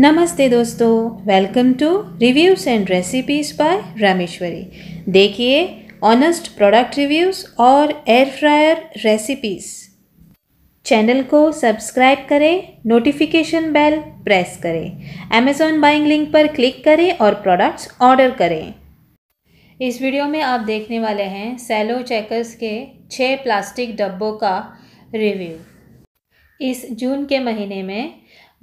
नमस्ते दोस्तों welcome to reviews and recipes by Rameshwari देखिए ऑनेस्ट प्रोडक्ट रिव्यूज़ और एयर फ्रायर रेसिपीज़ चैनल को सब्सक्राइब करें नोटिफिकेशन बेल प्रेस करें अमेज़ॉन बाइंग लिंक पर क्लिक करें और प्रोडक्ट्स ऑर्डर करें इस वीडियो में आप देखने वाले हैं सेलो चेकर्स के छः प्लास्टिक डब्बों का रिव्यू इस जून के महीने में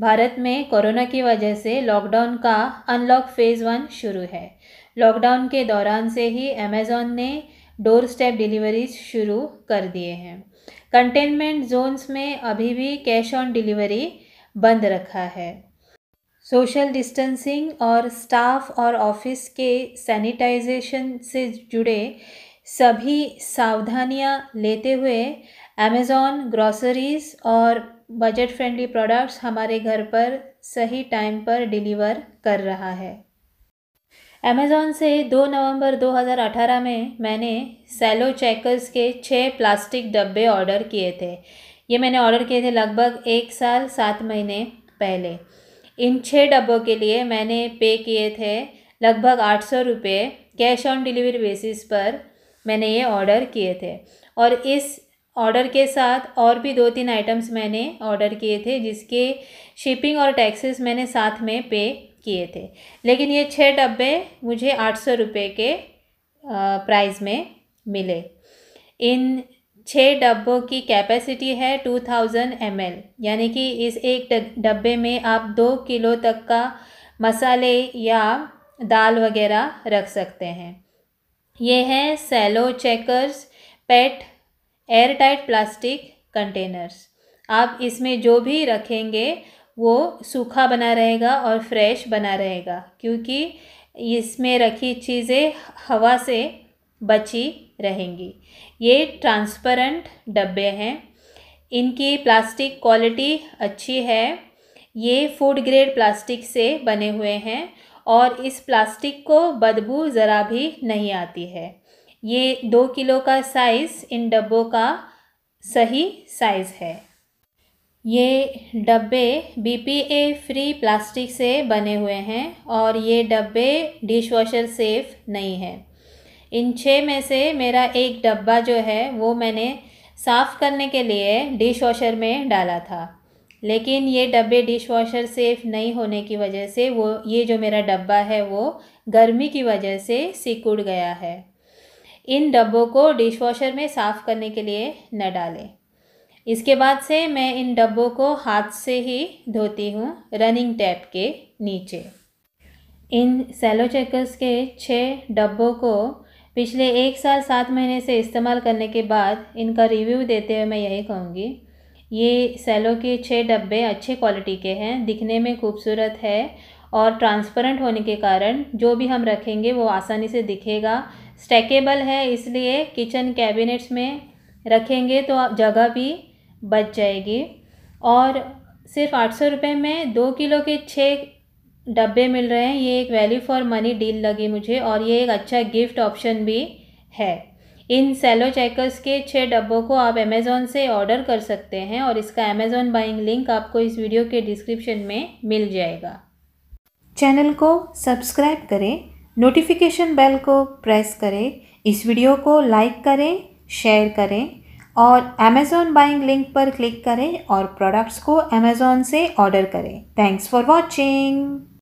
भारत में कोरोना की वजह से लॉकडाउन का अनलॉक फेज़ वन शुरू है लॉकडाउन के दौरान से ही अमेजोन ने डोर स्टेप डिलीवरीज शुरू कर दिए हैं कंटेनमेंट जोन्स में अभी भी कैश ऑन डिलीवरी बंद रखा है सोशल डिस्टेंसिंग और स्टाफ और ऑफिस के सैनिटाइजेशन से जुड़े सभी सावधानियां लेते हुए अमेज़ॉन ग्रॉसरीज और बजट फ्रेंडली प्रोडक्ट्स हमारे घर पर सही टाइम पर डिलीवर कर रहा है अमेज़ोन से 2 नवंबर 2018 में मैंने सैलो चेकर्स के छः प्लास्टिक डब्बे ऑर्डर किए थे ये मैंने ऑर्डर किए थे लगभग एक साल सात महीने पहले इन छः डब्बों के लिए मैंने पे किए थे लगभग आठ सौ रुपये कैश ऑन डिलीवरी बेसिस पर मैंने ये ऑर्डर किए थे और इस ऑर्डर के साथ और भी दो तीन आइटम्स मैंने ऑर्डर किए थे जिसके शिपिंग और टैक्सेस मैंने साथ में पे किए थे लेकिन ये छः डब्बे मुझे आठ सौ रुपये के प्राइस में मिले इन छः डब्बों की कैपेसिटी है टू थाउजेंड एम एल यानी कि इस एक डब्बे में आप दो किलो तक का मसाले या दाल वगैरह रख सकते हैं ये हैं Cello checkers PET airtight plastic containers आप इसमें जो भी रखेंगे वो सूखा बना रहेगा और फ्रेश बना रहेगा क्योंकि इसमें रखी चीज़ें हवा से बची रहेंगी ये ट्रांसपेरेंट डब्बे हैं इनकी प्लास्टिक क्वालिटी अच्छी है ये फूड ग्रेड प्लास्टिक से बने हुए हैं और इस प्लास्टिक को बदबू ज़रा भी नहीं आती है ये दो किलो का साइज़ इन डब्बों का सही साइज़ है ये डब्बे बीपीए फ्री प्लास्टिक से बने हुए हैं और ये डब्बे डिश वॉशर सेफ नहीं है इन छः में से मेरा एक डब्बा जो है वो मैंने साफ़ करने के लिए डिश वॉशर में डाला था लेकिन ये डब्बे डिश वॉशर सेफ नहीं होने की वजह से वो ये जो मेरा डब्बा है वो गर्मी की वजह से सिकुड़ गया है इन डब्बों को डिशवॉशर में साफ़ करने के लिए न डालें इसके बाद से मैं इन डब्बों को हाथ से ही धोती हूँ रनिंग टैप के नीचे इन सेलो चेकर्स के छः डब्बों को पिछले एक साल सात महीने से इस्तेमाल करने के बाद इनका रिव्यू देते हुए मैं यही कहूँगी ये सेलो के छः डब्बे अच्छे क्वालिटी के हैं दिखने में खूबसूरत है और ट्रांसपेरेंट होने के कारण जो भी हम रखेंगे वो आसानी से दिखेगा स्टैकेबल है इसलिए किचन कैबिनेट्स में रखेंगे तो जगह भी बच जाएगी और सिर्फ आठ सौ रुपये में दो किलो के छः डब्बे मिल रहे हैं ये एक वैल्यू फॉर मनी डील लगी मुझे और ये एक अच्छा गिफ्ट ऑप्शन भी है इन सेलो चेकर्स के छः डब्बों को आप अमेज़ोन से ऑर्डर कर सकते हैं और इसका अमेज़ोन बाइंग लिंक आपको इस वीडियो के डिस्क्रिप्शन में मिल जाएगा चैनल को सब्सक्राइब करें नोटिफिकेशन बेल को प्रेस करें इस वीडियो को लाइक करें शेयर करें और अमेज़ॉन बाइंग लिंक पर क्लिक करें और प्रोडक्ट्स को अमेज़ॉन से ऑर्डर करें थैंक्स फॉर वॉचिंग